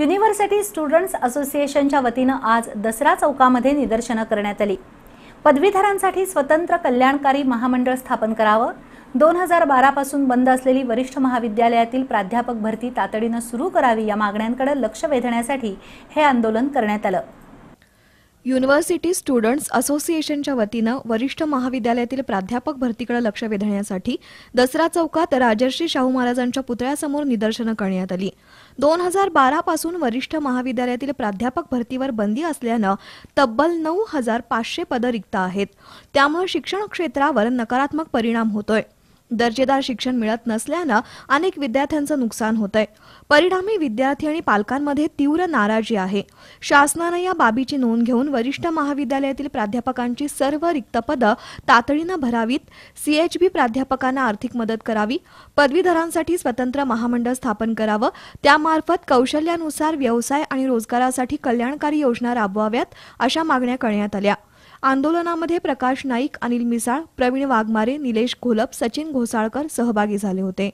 university students असोसिएशनच्या वतीनं आज दसरा चौकामध्ये निदर्शनं करण्यात आली पदवीधरांसाठी स्वतंत्र कल्याणकारी महामंडळ स्थापन करावं दोन हजार बारापासून बंद असलेली वरिष्ठ महाविद्यालयातील प्राध्यापक भरती तातडीनं सुरू करावी या मागण्यांकडे लक्ष वेधण्यासाठी हे आंदोलन करण्यात आलं युनिव्हर्सिटी स्टुडंट्स असोसिएशनच्या वतीनं वरिष्ठ महाविद्यालयातील प्राध्यापक भरतीकडे लक्ष वेधण्यासाठी दसरा चौकात राजर्षी शाहू महाराजांच्या पुतळ्यासमोर निदर्शनं करण्यात आली दोन हजार बारापासून वरिष्ठ महाविद्यालयातील प्राध्यापक भरतीवर बंदी असल्यानं तब्बल नऊ हजार पाचशे पदं रिक्त आहेत त्यामुळे शिक्षण क्षेत्रावर नकारात्मक परिणाम होतोय दर्जेदार शिक्षण मिळत नसल्यानं अनेक विद्यार्थ्यांचं नुकसान होत आहे परिणामी विद्यार्थी आणि पालकांमध्ये तीव्र नाराजी आहे शासनानं या बाबीची नोंद घेऊन वरिष्ठ महाविद्यालयातील प्राध्यापकांची सर्व रिक्त पदं तातडीनं भरावीत सीएचबी प्राध्यापकांना आर्थिक मदत करावी पदवीधरांसाठी स्वतंत्र महामंडळ स्थापन करावं त्यामार्फत कौशल्यानुसार व्यवसाय आणि रोजगारासाठी कल्याणकारी योजना राबवाव्यात अशा मागण्या करण्यात आल्या आंदोलनामध्ये प्रकाश नाईक अनिल मिसाळ प्रवीण वाघमारे निलेश घोलप सचिन घोसाळकर सहभागी झाले होते